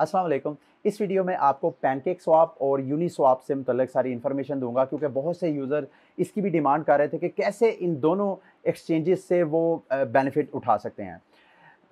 अस्सलाम वालेकुम इस वीडियो में आपको पैनकेक स्वाप और यूनी स्वाप से मुतलक सारी इन्फॉर्मेशन दूंगा क्योंकि बहुत से यूज़र इसकी भी डिमांड कर रहे थे कि कैसे इन दोनों एक्सचेंजेस से वो बेनिफिट उठा सकते हैं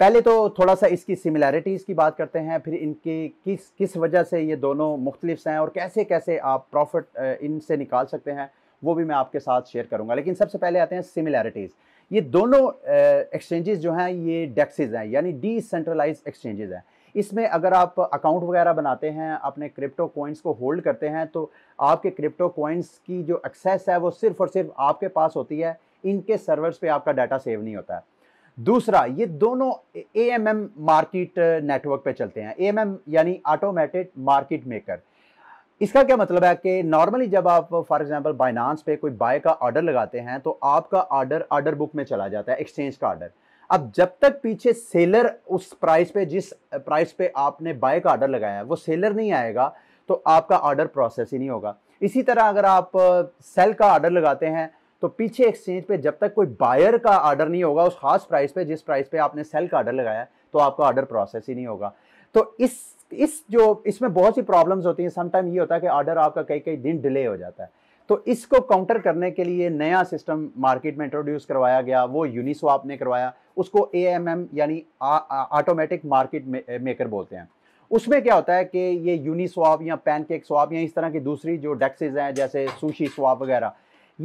पहले तो थोड़ा सा इसकी सिमिलैरिटीज़ की बात करते हैं फिर इनकी किस किस वजह से ये दोनों मुख्तलिफ हैं और कैसे कैसे आप प्रॉफिट इनसे निकाल सकते हैं वो भी मैं आपके साथ शेयर करूंगा लेकिन सबसे पहले आते हैं सिमिलैरिटीज़ ये दोनों एक्सचेंजेस जो हैं ये डेक्सेस हैं यानी डिसेंट्रलाइज एक्सचेंजेस हैं इसमें अगर आप अकाउंट वगैरह बनाते हैं अपने क्रिप्टो कॉइन्स को होल्ड करते हैं तो आपके क्रिप्टो कॉइन्स की जो एक्सेस है वो सिर्फ और सिर्फ आपके पास होती है इनके सर्वर्स पे आपका डाटा सेव नहीं होता है दूसरा ये दोनों A M M market network पर चलते हैं ए एम एम यानी ऑटोमेटेड मार्केट मेकर इसका क्या मतलब है कि नॉर्मली जब आप फॉर एग्जांपल बाइनांस पे कोई बाय का ऑर्डर लगाते हैं तो आपका ऑर्डर ऑर्डर बुक में चला जाता है एक्सचेंज का ऑर्डर अब जब तक पीछे सेलर उस प्राइस पे जिस प्राइस पे आपने बाय का ऑर्डर लगाया है वो सेलर नहीं आएगा तो आपका ऑर्डर प्रोसेस ही नहीं होगा इसी तरह अगर आप सेल का ऑर्डर लगाते हैं तो पीछे एक्सचेंज पे जब तक कोई बायर का ऑर्डर नहीं होगा उस खास प्राइस पे जिस प्राइस पे आपने सेल का ऑर्डर लगाया तो आपका ऑर्डर प्रोसेस ही नहीं होगा तो इस इस जो इसमें बहुत सी प्रॉब्लम्स होती हैं समटाइम ये होता है कि ऑर्डर आपका कई कई दिन डिले हो जाता है तो इसको काउंटर करने के लिए नया सिस्टम मार्केट में इंट्रोड्यूस करवाया गया वो यूनिस्वाप ने करवाया उसको ए यानी ऑटोमेटिक मार्केट मेकर बोलते हैं उसमें क्या होता है कि ये यूनी स्वाप या पैनकेक स्वाप या इस तरह की दूसरी जो डेक्सेज हैं जैसे सुशी स्वाप वगैरह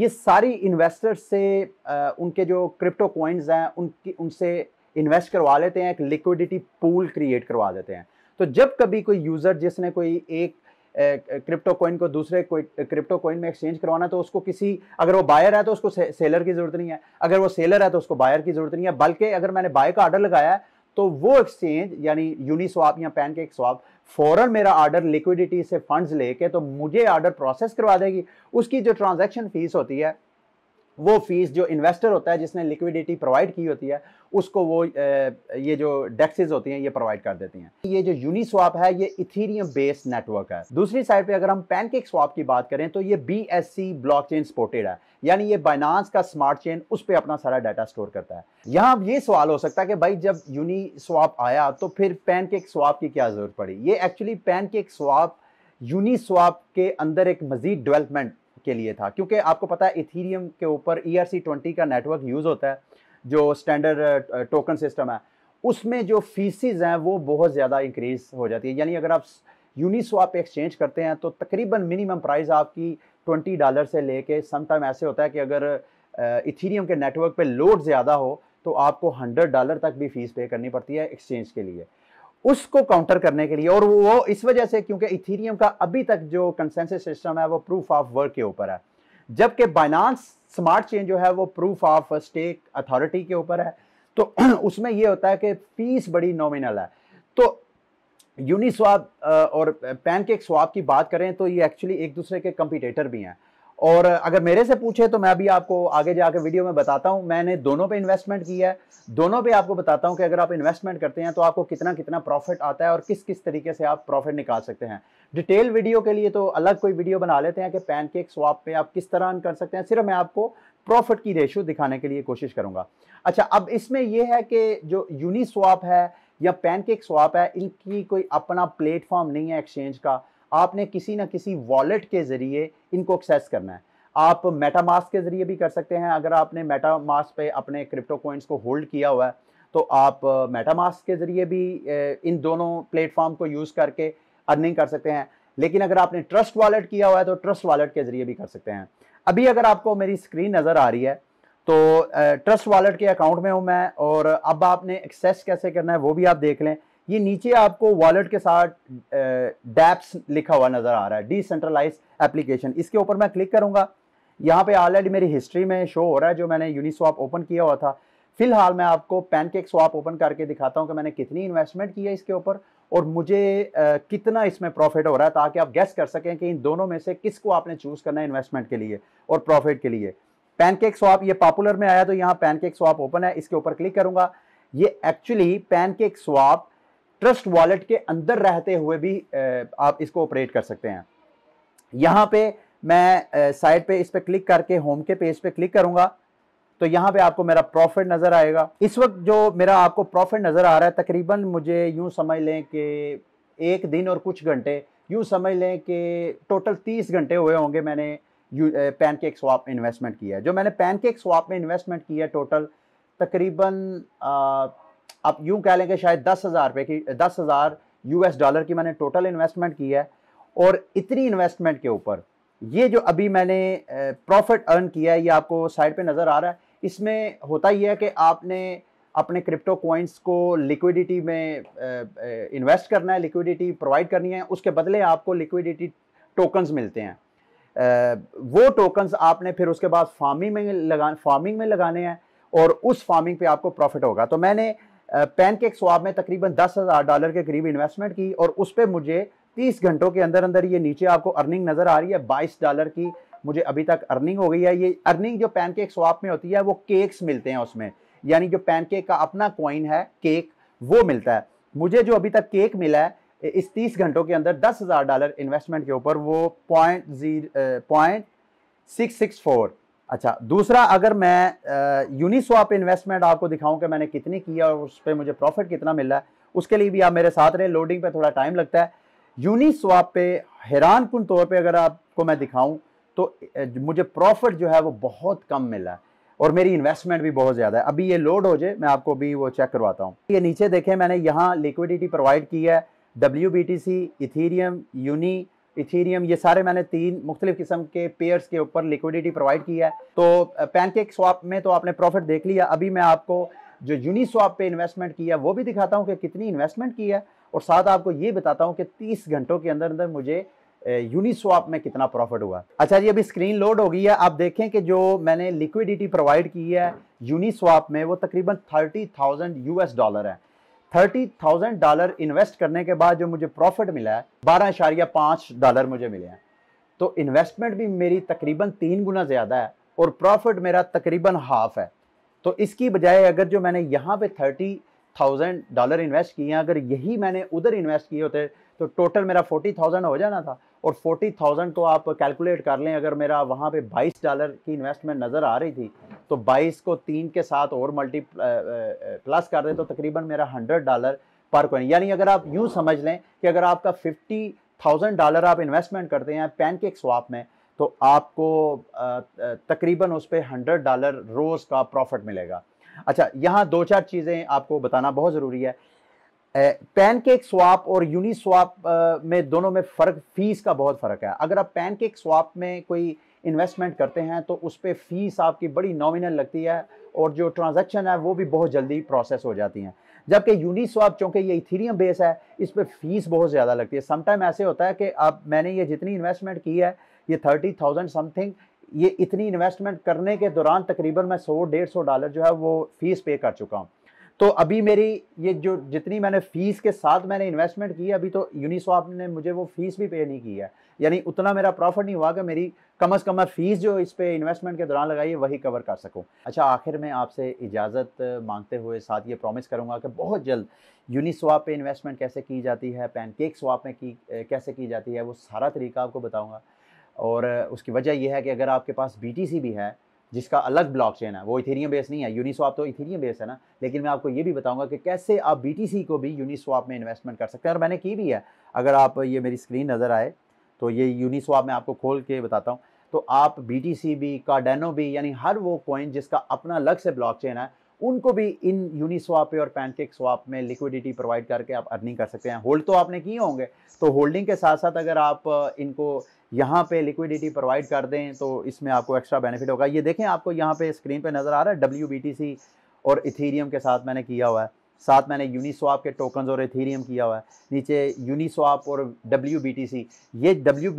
ये सारी इन्वेस्टर्स से आ, उनके जो क्रिप्टो कॉइन्स हैं उनकी उनसे इन्वेस्ट करवा लेते हैं एक लिक्विडिटी पूल क्रिएट करवा देते हैं तो जब कभी कोई यूज़र जिसने कोई एक क्रिप्टो कोइन को दूसरे क्रिप्टो कोइन में एक्सचेंज करवाना तो उसको किसी अगर वो बायर है तो उसको से, सेलर की ज़रूरत नहीं है अगर वो सेलर है तो उसको बायर की ज़रूरत नहीं है बल्कि अगर मैंने बाय का ऑर्डर लगाया है तो वो एक्सचेंज यानी स्वाप या पैन केक स्वाप फ़ौरन मेरा ऑर्डर लिक्विडिटी से फंड्स लेके तो मुझे ऑर्डर प्रोसेस करवा देगी उसकी जो ट्रांजेक्शन फीस होती है वो फीस जो इन्वेस्टर होता है जिसने लिक्विडिटी प्रोवाइड की होती है उसको वो ये जो डेक्सेज होती हैं ये प्रोवाइड कर देती हैं ये जो स्वाप है ये इथीरियम बेस्ड नेटवर्क है दूसरी साइड पे अगर हम पैनकेक स्वाप की बात करें तो ये B S C blockchain supported है यानी ये बाइनांस का स्मार्ट चेन उस पर अपना सारा डाटा स्टोर करता है यहाँ ये सवाल हो सकता है कि भाई जब यूनिस्वाप आया तो फिर पैनकेक स्वाप की क्या जरूरत पड़ी ये एक्चुअली पैनकेक स्वाप यूनिस्वाप के अंदर एक मजीद डेवलपमेंट के लिए था क्योंकि आपको पता है इथीरियम के ऊपर ई e आर का नेटवर्क यूज़ होता है जो स्टैंडर्ड टोकन सिस्टम है उसमें जो फीसिस हैं वो बहुत ज़्यादा इंक्रीज हो जाती है यानी अगर आप यूनिस्वाप एक्सचेंज करते हैं तो तकरीबन मिनिमम प्राइस आपकी ट्वेंटी डॉलर से लेके समटाइम ऐसे होता है कि अगर इथीरियम के नेटवर्क पे लोड ज़्यादा हो तो आपको हंड्रेड डॉलर तक भी फीस पे करनी पड़ती है एक्सचेंज के लिए उसको काउंटर करने के लिए और वो इस वजह से क्योंकि इथीरियम का अभी तक जो कंसेंसस सिस्टम है वो प्रूफ ऑफ वर्क के ऊपर है जबकि बाइनांस स्मार्ट चेन जो है वो प्रूफ ऑफ स्टेक अथॉरिटी के ऊपर है तो उसमें ये होता है कि फीस बड़ी नॉमिनल है तो यूनिस्वाप और पैनकेक स्वाप की बात करें तो ये एक्चुअली एक दूसरे के कंपिटेटर भी हैं और अगर मेरे से पूछे तो मैं अभी आपको आगे जाके वीडियो में बताता हूँ मैंने दोनों पे इन्वेस्टमेंट किया है दोनों पे आपको बताता हूँ कि अगर आप इन्वेस्टमेंट करते हैं तो आपको कितना कितना प्रॉफिट आता है और किस किस तरीके से आप प्रॉफिट निकाल सकते हैं डिटेल वीडियो के लिए तो अलग कोई वीडियो बना लेते हैं कि पैन केक स्वाप पे आप किस तरह कर सकते हैं सिर्फ मैं आपको प्रॉफिट की रेशो दिखाने के लिए कोशिश करूँगा अच्छा अब इसमें यह है कि जो यूनी स्वाप है या पैन स्वाप है इनकी कोई अपना प्लेटफॉर्म नहीं है एक्सचेंज का आपने किसी ना किसी वॉलेट के ज़रिए इनको एक्सेस करना है आप मेटामास के ज़रिए भी कर सकते हैं अगर आपने मेटामास पे अपने क्रिप्टो कोइंस को होल्ड किया हुआ है तो आप मेटामास के ज़रिए भी इन दोनों प्लेटफॉर्म को यूज़ करके अर्निंग कर सकते हैं लेकिन अगर आपने ट्रस्ट वॉलेट किया हुआ है तो ट्रस्ट वॉलेट के ज़रिए भी कर सकते हैं अभी अगर आपको मेरी स्क्रीन नज़र आ रही है तो ट्रस्ट वॉलेट के अकाउंट में हूँ मैं और अब आपने एक्सेस कैसे करना है वो भी आप देख लें ये नीचे आपको वॉलेट के साथ डैप्स लिखा हुआ नज़र आ रहा है डिसेंट्रलाइज एप्लीकेशन इसके ऊपर मैं क्लिक करूंगा यहाँ पे ऑलरेडी मेरी हिस्ट्री में शो हो रहा है जो मैंने यूनिस्वाप ओपन किया हुआ था फिलहाल मैं आपको पैनकेक स्वाप ओपन करके दिखाता हूँ कि मैंने कितनी इन्वेस्टमेंट की है इसके ऊपर और मुझे आ, कितना इसमें प्रॉफिट हो रहा है ताकि आप गैस कर सकें कि इन दोनों में से किसको आपने चूज़ करना है इन्वेस्टमेंट के लिए और प्रॉफिट के लिए पैनकेक स्वाप ये पॉपुलर में आया तो यहाँ पैनकेक स्वाप ओपन है इसके ऊपर क्लिक करूंगा ये actually PancakeSwap Trust Wallet के अंदर रहते हुए भी आप इसको ऑपरेट कर सकते हैं यहाँ पे मैं साइड पे इस पर क्लिक करके होम के पेज पे क्लिक करूँगा तो यहाँ पे आपको मेरा प्रॉफिट नज़र आएगा इस वक्त जो मेरा आपको प्रॉफिट नज़र आ रहा है तकरीबन मुझे यूँ समझ लें कि एक दिन और कुछ घंटे यूँ समझ लें कि टोटल तीस घंटे हुए होंगे मैंने पैनकेक स्वाप में इन्वेस्टमेंट किया है जो मैंने पैनकेक स्वाप में इन्वेस्टमेंट किया है टोटल तकरीबन आप यूँ कह लेंगे शायद दस हज़ार रुपये की दस हज़ार यू डॉलर की मैंने टोटल इन्वेस्टमेंट की है और इतनी इन्वेस्टमेंट के ऊपर ये जो अभी मैंने प्रॉफिट अर्न किया है ये आपको साइड पे नज़र आ रहा है इसमें होता ही है कि आपने अपने क्रिप्टो कोइंस को लिक्विडिटी में इन्वेस्ट करना है लिक्विडिटी प्रोवाइड करनी है उसके बदले आपको लिक्विडिटी टोकन्स मिलते हैं वो टोकन्स आपने फिर उसके बाद फार्मिंग में लगा फार्मिंग में लगाने हैं और उस फार्मिंग पे आपको प्रॉफिट होगा तो मैंने पैनकेक स्वाब में तकरीबन दस हज़ार डॉलर के करीब इन्वेस्टमेंट की और उस पर मुझे तीस घंटों के अंदर अंदर ये नीचे आपको अर्निंग नज़र आ रही है बाईस डॉलर की मुझे अभी तक अर्निंग हो गई है ये अर्निंग जो पैनकेक केक स्वाप में होती है वो केक्स मिलते हैं उसमें यानी जो पैनकेक केक का अपना कॉइन है केक वो मिलता है मुझे जो अभी तक केक मिला है इस तीस घंटों के अंदर दस हज़ार डॉलर इन्वेस्टमेंट के ऊपर वो point zero point six six four अच्छा दूसरा अगर मैं यूनिस्वाप इन्वेस्टमेंट आपको दिखाऊं कि मैंने कितनी की है और उस पर मुझे प्रॉफिट कितना मिल रहा है उसके लिए भी आप मेरे साथ रहे लोडिंग पे थोड़ा टाइम लगता है यूनिस्वाप पे हैरान कन तौर पे अगर आपको मैं दिखाऊं तो मुझे प्रॉफिट जो है वो बहुत कम मिला है और मेरी इन्वेस्टमेंट भी बहुत ज़्यादा है अभी ये लोड हो जाए मैं आपको भी वो चेक करवाता हूँ ये नीचे देखें मैंने यहाँ लिक्विडिटी प्रोवाइड की है W B T C Ethereum uni Ethereum ये सारे मैंने तीन मुख्तलिफ किस्म के पेयर्स के ऊपर लिक्विडिटी प्रोवाइड की है तो पैनकेक स्वाप में तो आपने प्रॉफिट देख लिया अभी मैं आपको जो स्वाप पे इन्वेस्टमेंट किया वो भी दिखाता हूँ कि कितनी इन्वेस्टमेंट की है और साथ आपको ये बताता हूँ कि तीस घंटों के अंदर अंदर मुझे यूनिस्वाप में कितना प्रॉफिट हुआ अच्छा जी अभी स्क्रीन लोड हो गई है आप देखें कि जो मैंने लिक्विडिटी प्रोवाइड की है यूनिस्वाप में वो तकरीबन थर्टी थाउजेंड यूएस डॉलर है थर्टी थाउजेंड डॉलर इन्वेस्ट करने के बाद जो मुझे प्रॉफिट मिला है बारह इशारिया पाँच डॉलर मुझे मिले हैं तो इन्वेस्टमेंट भी मेरी तकरीबन तीन गुना ज़्यादा है और प्रॉफिट मेरा तकरीबन हाफ है तो इसकी बजाय अगर जो मैंने यहाँ पे थर्टी थाउजेंड डॉलर इन्वेस्ट किए हैं अगर यही मैंने उधर इन्वेस्ट किए होते तो टोटल मेरा फोर्टी थाउजेंड हो जाना था और फोर्टी थाउजेंड को आप कैलकुलेट कर लें अगर मेरा वहाँ पे बाईस डॉलर की इन्वेस्टमेंट नज़र आ रही थी तो 22 को तीन के साथ और मल्टी प्लस कर दें तो तकरीबन मेरा 100 डॉलर पर कोइन यानी अगर आप यूँ समझ लें कि अगर आपका फिफ्टी थाउजेंड डॉलर आप इन्वेस्टमेंट करते हैं पैन स्वाप में तो आपको तकरीबन उस पर हंड्रेड डॉलर रोज़ का प्रॉफिट मिलेगा अच्छा यहाँ दो चार चीज़ें आपको बताना बहुत ज़रूरी है पैन केक स्वाप और यूनी स्वाप में दोनों में फ़र्क फीस का बहुत फ़र्क है अगर आप पैन केक स्वाप में कोई इन्वेस्टमेंट करते हैं तो उस पर फ़ीस आपकी बड़ी नॉमिनल लगती है और जो ट्रांजेक्शन है वो भी बहुत जल्दी प्रोसेस हो जाती हैं जबकि स्वाप चूँकि ये इथीरियम बेस है इस पर फीस बहुत ज़्यादा लगती है समटाइम ऐसे होता है कि अब मैंने ये जितनी इन्वेस्टमेंट की है ये थर्टी थाउजेंड समथिंग ये इतनी इन्वेस्टमेंट करने के दौरान तकरीबन मैं सौ डेढ़ सौ डॉलर जो है वो फीस पे कर चुका हूँ तो अभी मेरी ये जो जितनी मैंने फ़ीस के साथ मैंने इन्वेस्टमेंट की है अभी तो यूनिस्वाप ने मुझे वो फ़ीस भी पे नहीं की है यानी उतना मेरा प्रॉफिट नहीं हुआ कि मेरी कम अज़ कम फ़ीस जो इस पर इन्वेस्टमेंट के दौरान लगाई है वही कवर कर सकूं अच्छा आखिर में आपसे इजाज़त मांगते हुए साथ ये प्रॉमिस करूंगा कि बहुत जल्द यूनिस्वाप पे इन्वेस्टमेंट कैसे की जाती है पैनकेक स्वाप में की कैसे की जाती है वो सारा तरीका आपको बताऊँगा और उसकी वजह यह है कि अगर आपके पास बी भी है जिसका अलग ब्लॉकचेन है वो इथेरियम बेस नहीं है यूनिस्वाप तो इथेरियम बेस है ना लेकिन मैं आपको ये भी बताऊंगा कि कैसे आप बीटीसी को भी यूनिस्वाप में इन्वेस्टमेंट कर सकते हैं और मैंने की भी है अगर आप ये मेरी स्क्रीन नज़र आए तो ये यूनिस्वाप मैं आपको खोल के बताता हूँ तो आप बी टी सी भी कार्डेनो भी यानी हर वो कॉइन जिसका अपना अलग से ब्लॉक चेन है उनको भी इन यूनिस्वाप पे और पैनकेक स्वाप में लिक्विडिटी प्रोवाइड करके आप अर्निंग कर सकते हैं होल्ड तो आपने किए होंगे तो होल्डिंग के साथ साथ अगर आप इनको यहाँ पे लिक्विडिटी प्रोवाइड कर दें तो इसमें आपको एक्स्ट्रा बेनिफिट होगा ये देखें आपको यहाँ पे स्क्रीन पे नज़र आ रहा है डब्ल्यू और इथीरियम के साथ मैंने किया हुआ है साथ मैंने यूनिस्वाप के टोकन और इथीरियम किया हुआ है नीचे यूनिस्वाप और डब्ल्यू ये डब्ल्यू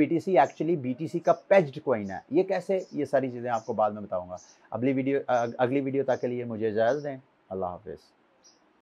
एक्चुअली बी का पैच्ड कोइन है ये कैसे ये सारी चीज़ें आपको बाद में बताऊँगा अगली वीडियो अगली वीडियो तक के लिए मुझे इजाज़त दें अल्लाह हाफिज़